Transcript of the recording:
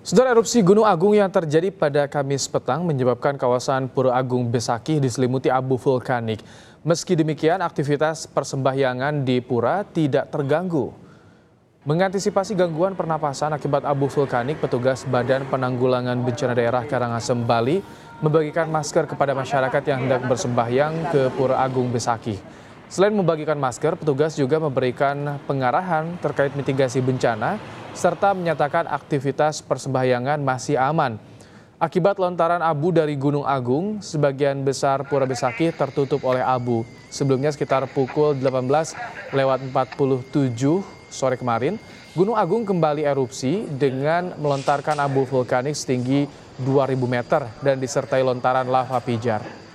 Saudara erupsi Gunung Agung yang terjadi pada Kamis petang menyebabkan kawasan Pura Agung Besakih diselimuti abu vulkanik. Meski demikian, aktivitas persembahyangan di pura tidak terganggu. Mengantisipasi gangguan pernapasan akibat abu vulkanik, petugas Badan Penanggulangan Bencana Daerah Karangasem Bali membagikan masker kepada masyarakat yang hendak bersembahyang ke Pura Agung Besakih. Selain membagikan masker, petugas juga memberikan pengarahan terkait mitigasi bencana serta menyatakan aktivitas persembahyangan masih aman. Akibat lontaran abu dari Gunung Agung, sebagian besar Pura Besaki tertutup oleh abu. Sebelumnya sekitar pukul 18 lewat 47 sore kemarin, Gunung Agung kembali erupsi dengan melontarkan abu vulkanik setinggi 2000 meter dan disertai lontaran lava pijar.